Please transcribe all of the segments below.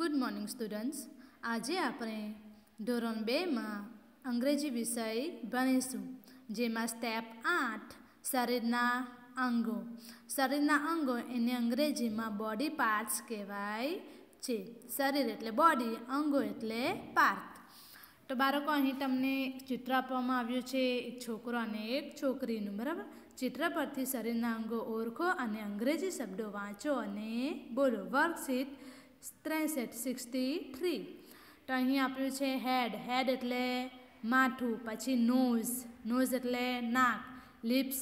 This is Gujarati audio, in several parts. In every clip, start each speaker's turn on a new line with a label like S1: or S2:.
S1: ગુડ મોર્નિંગ સ્ટુડન્ટ્સ આજે આપણે ધોરણ બેમાં અંગ્રેજી વિષય ભણીશું જેમાં સ્ટેપ આઠ શરીરના અંગો શરીરના અંગો એને અંગ્રેજીમાં બોડી પાર્ટ્સ કહેવાય છે શરીર એટલે બોડી અંગો એટલે પાર્ટ તો બાળકો અહીં તમને ચિત્ર આપવામાં આવ્યું છે એક છોકરો અને એક છોકરીનું બરાબર ચિત્ર પરથી શરીરના અંગો ઓળખો અને અંગ્રેજી શબ્દો વાંચો અને બોલો વર્કશીટ 63 63 ताहि आपलो छे हेड हेड એટલે માથું પછી નોઝ નોઝ એટલે नाक Lips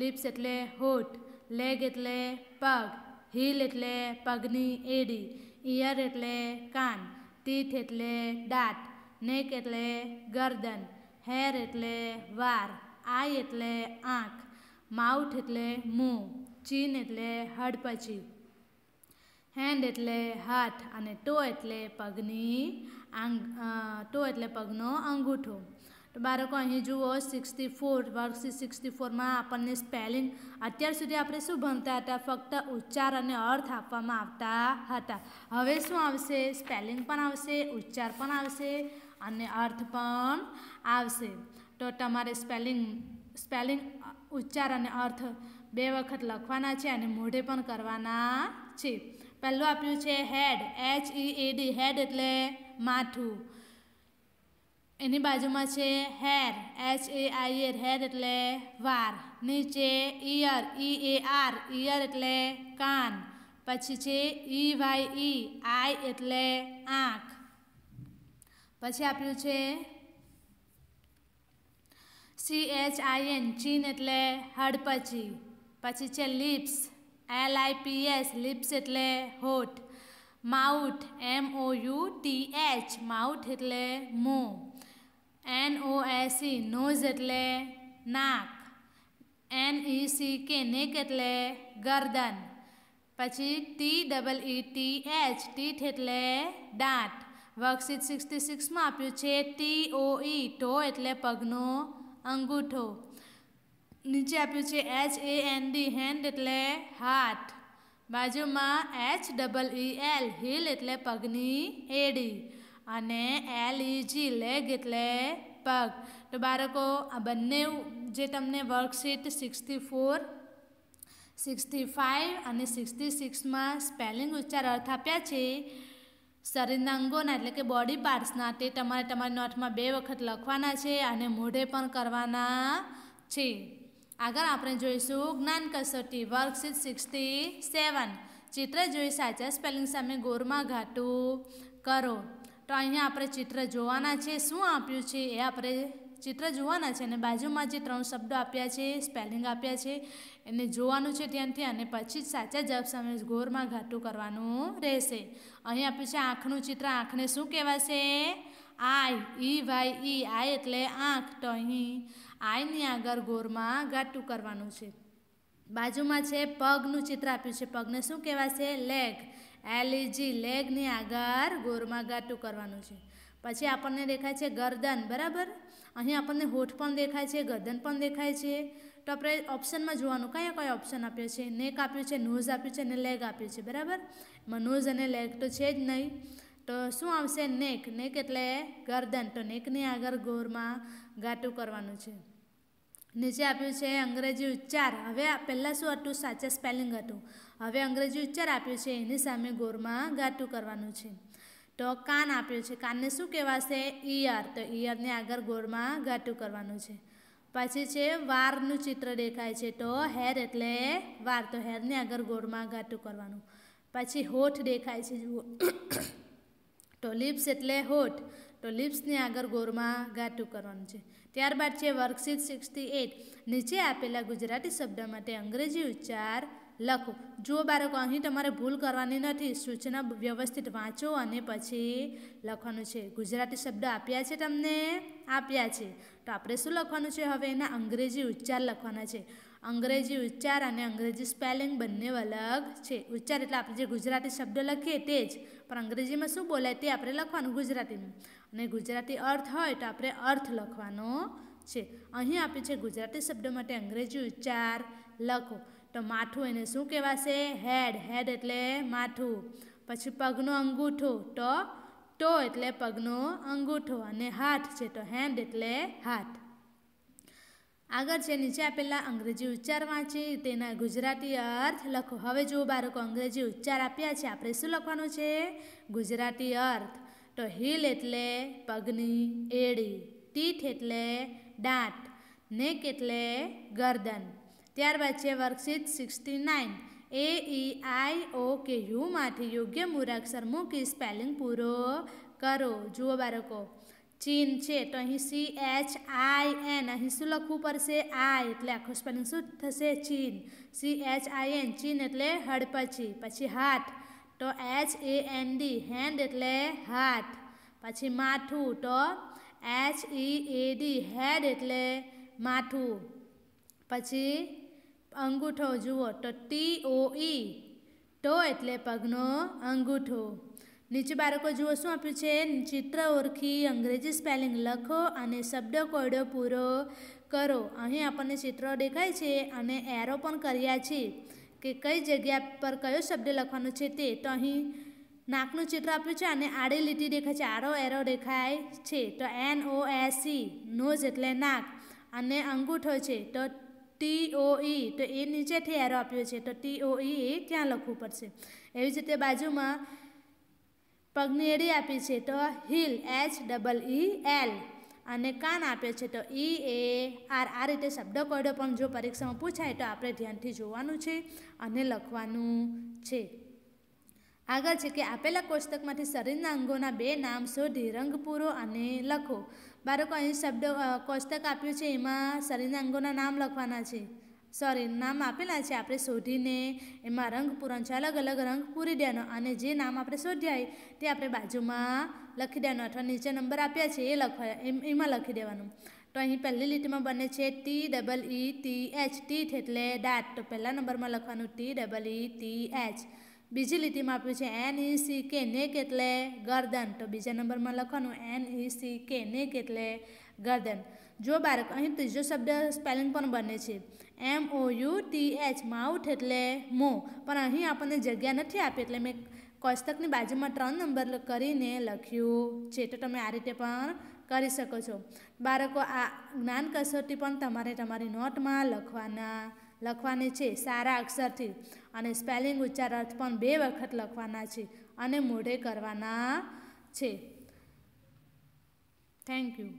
S1: Lips એટલે હોઠ leg એટલે પગ heel એટલે પગની एडी ear એટલે कान teeth એટલે દાંત neck એટલે ગરદન hair એટલે વાળ eye એટલે આંખ mouth એટલે મોં chin એટલે હાડપચી હેન્ડ એટલે હાથ અને ટો એટલે પગની આંગ ટો એટલે પગનો અંગૂઠો તો બાળકો અહીં જુઓ સિક્સટી ફોર વર્કશીટ સિક્સટી ફોરમાં આપણને સ્પેલિંગ અત્યાર સુધી આપણે શું ભણતા હતા ફક્ત ઉચ્ચાર અને અર્થ આપવામાં આવતા હતા હવે શું આવશે સ્પેલિંગ પણ આવશે ઉચ્ચાર પણ આવશે અને અર્થ પણ આવશે તો તમારે સ્પેલિંગ સ્પેલિંગ ઉચ્ચાર અને અર્થ બે વખત લખવાના છે અને મોઢે પણ કરવાના છે પહેલું આપ્યું છે હેડ એચ ઈ એ ડી હેડ એટલે માથું એની બાજુમાં છે hair H A I R hair એટલે વાર નીચે ઇયર ઈ એ આર ઈયર એટલે કાન પછી છે ઈ વાય ઈ આઈ એટલે આંખ પછી આપ્યું છે સી એચ આઈ એન ચીન એટલે હડપચી પછી છે lips L I P S lips એટલે હોઠ mouth M O U T H mouth એટલે મો N O S E nose એટલે નાક એન ઇ સી કે નેક એટલે ગરદન પછી T double E T H teeth એટલે દાંત વર્કશીટ સિક્સટી સિક્સમાં આપ્યું છે ટી ઓ ઈ ટો એટલે પગનો અંગૂઠો નીચે આપ્યું છે H A N D hand એટલે હાથ બાજુમાં H double E L heel એટલે પગની એડી અને એલ ઈ જી લેગ એટલે પગ તો બાળકો આ બંને જે તમને worksheet sixty four sixty five અને સિક્સટી સિક્સમાં સ્પેલિંગ ઉચ્ચાર અર્થ આપ્યા છે શરીરના અંગોના એટલે કે બોડી પાર્ટ્સના તે તમારે તમારી નોટમાં બે વખત લખવાના છે અને મોઢે પણ કરવાના છે આગળ આપણે જોઈશું જ્ઞાન કસોટી વર્કશીટ સિક્સટી સેવન ચિત્ર જોઈ સાચા સ્પેલિંગ સામે ગોરમાં ઘાટું કરો તો અહીંયા આપણે ચિત્ર જોવાના છે શું આપ્યું છે એ આપણે ચિત્ર જોવાના છે અને બાજુમાં જે ત્રણ શબ્દો આપ્યા છે સ્પેલિંગ આપ્યા છે એને જોવાનું છે ત્યાંથી અને પછી જ સાચા જવાબ સામે ગોરમાં ઘાટું કરવાનું રહેશે અહીં આપ્યું છે આંખનું ચિત્ર આંખને શું કહેવાશે આઈ ઈ વાય ઈ આઈ એટલે આંખ તો અહીં આયની આગળ ગોરમાં ગાટું કરવાનું છે બાજુમાં છે પગનું ચિત્ર આપ્યું છે પગને શું કહેવાશે લેગ એલઈજી લેગની આગળ ગોરમાં ગાટું કરવાનું છે પછી આપણને દેખાય છે ગરદન બરાબર અહીં આપણને હોઠ પણ દેખાય છે ગરદન પણ દેખાય છે તો આપણે ઓપ્શનમાં જોવાનું કયા કયા ઓપ્શન આપ્યો છે નેક આપ્યું છે નોઝ આપ્યું છે અને લેગ આપ્યું છે બરાબર એમાં નોઝ અને લેગ તો છે જ નહીં તો શું આવશે નેક નેક એટલે ગરદન તો નેકની આગળ ગોરમાં ગાટું કરવાનું છે નીચે આપ્યું છે અંગ્રેજી ઉચ્ચાર હવે પહેલાં શું હતું સાચા સ્પેલિંગ હતું હવે અંગ્રેજી ઉચ્ચાર આપ્યું છે એની સામે ગોરમાં ગાટું કરવાનું છે તો કાન આપ્યું છે કાનને શું કહેવાશે ઇયર તો ઇયરની આગળ ગોરમાં ગાટું કરવાનું છે પછી છે વારનું ચિત્ર દેખાય છે તો હેર એટલે વાર તો હેરની આગળ ગોળમાં ગાટું કરવાનું પછી હોઠ દેખાય છે જુઓ ટોલિપ્સ એટલે હોઠ તો આગળ ગોરમાં ગાટું કરવાનું છે ત્યારબાદ છે વર્કશીટ સિક્સટી એટ નીચે આપેલા ગુજરાતી શબ્દ માટે અંગ્રેજી ઉચ્ચાર લખો જો બાળકો અહીં તમારે ભૂલ કરવાની નથી સૂચના વ્યવસ્થિત વાંચો અને પછી લખવાનું છે ગુજરાતી શબ્દ આપ્યા છે તમને આપ્યા છે તો આપણે શું લખવાનું છે હવે એના અંગ્રેજી ઉચ્ચાર લખવાના છે અંગ્રેજી ઉચ્ચાર અને અંગ્રેજી સ્પેલિંગ બંને અલગ છે ઉચ્ચાર એટલે આપણે જે ગુજરાતી શબ્દ લખીએ તે જ પણ અંગ્રેજીમાં શું બોલાય તે આપણે લખવાનું ગુજરાતીમાં અને ગુજરાતી અર્થ હોય તો આપણે અર્થ લખવાનો છે અહીં આપે છે ગુજરાતી શબ્દ માટે અંગ્રેજી ઉચ્ચાર લખો તો માથું એને શું કહેવાશે હેડ હેડ એટલે માથું પછી પગનો અંગૂઠો તો ટો એટલે પગનો અંગૂઠો અને હાથ છે તો હેન્ડ એટલે હાથ આગળ છે નીચે આપેલા અંગ્રેજી ઉચ્ચાર વાંચી તેના ગુજરાતી અર્થ લખો હવે જો બાળકો અંગ્રેજી ઉચ્ચાર આપ્યા છે આપણે શું લખવાનું છે ગુજરાતી અર્થ તો હિલ એટલે પગની એડી ટીથ એટલે દાંત નેક એટલે ગરદન ત્યારબાદ છે worksheet sixty nine A E I O કે યુમાંથી યોગ્ય મૂળાક્ષર મૂકી સ્પેલિંગ પૂરો કરો જુઓ બાળકો ચીન છે તો અહીં સી એચ આઈ એન અહીં શું લખવું પડશે આઈ એટલે આખું સ્પેલિંગ શું થશે ચીન સી એચ આઈ એન ચીન એટલે હડપચી પછી હાથ તો H A N D hand એટલે હાથ પછી માથું તો એચ ઈ એ ડી હેડ એટલે માથું પછી અંગૂઠો જુઓ તો ટી ઓ ઈ ટો એટલે પગનો અંગૂઠો નીચે બાળકો જુઓ શું આપ્યું છે ચિત્ર ઓળખી અંગ્રેજી સ્પેલિંગ લખો અને શબ્દ કોયડો પૂરો કરો અહીં આપણને ચિત્રો દેખાય છે અને એરો પણ કર્યા છે કે કઈ જગ્યા પર કયો શબ્દ લખવાનો છે તે તો અહીં નાકનું ચિત્ર આપ્યું છે અને આડી લીટી દેખાય છે આડો એરો દેખાય છે તો એન ઓ એસ નોઝ એટલે નાક અને અંગૂઠો છે તો ટી ઓ ઈ તો એ નીચેથી એરો આપ્યો છે તો ટી ઓ ઈ એ ક્યાં લખવું પડશે એવી જ રીતે બાજુમાં પગની એડી આપી છે તો heel H double E L અને કાન આપે છે તો ઈ એ આર આ રીતે શબ્દકોડો પણ જો પરીક્ષામાં પૂછાય તો આપણે ધ્યાનથી જોવાનું છે અને લખવાનું છે આગળ છે કે આપેલા કોષ્ટકમાંથી શરીરના અંગોના બે નામ શોધી રંગ પૂરો અને લખો બાળકો અહીં શબ્દ કોષ્ટક આપ્યું છે એમાં શરીરના અંગોના નામ લખવાના છે સોરી નામ આપેલા છે આપણે શોધીને એમાં રંગ પૂરણ છે અલગ અલગ રંગ પૂરી દેવાનો અને જે નામ આપણે શોધ્યા તે આપણે બાજુમાં લખી દેવાનું અથવા નીચે નંબર આપ્યા છે એ લખવા એમાં લખી દેવાનું તો અહીં પહેલી લીટીમાં બને છે T double E T H T એટલે દાંત તો પહેલા નંબરમાં લખવાનું T double E T H બીજી લીટીમાં આપ્યું છે એન ઈ સી કે નેક એટલે ગરદન તો બીજા નંબરમાં લખવાનું એન ઈ સી કે નેક એટલે ગરદન જો બાળક અહીં ત્રીજો શબ્દ સ્પેલિંગ પણ બને છે M O U T H mouth એટલે મો પણ અહીં આપણને જગ્યા નથી આપી એટલે મેં કોષ્ટકની બાજુમાં ત્રણ નંબર કરીને લખ્યું છે તો તમે આ રીતે પણ કરી શકો છો બાળકો આ જ્ઞાન કસોટી પણ તમારે તમારી નોટમાં લખવાના લખવાની છે સારા અક્ષરથી અને સ્પેલિંગ ઉચ્ચારાર્થ પણ બે વખત લખવાના છે અને મોઢે કરવાના છે થેન્ક યુ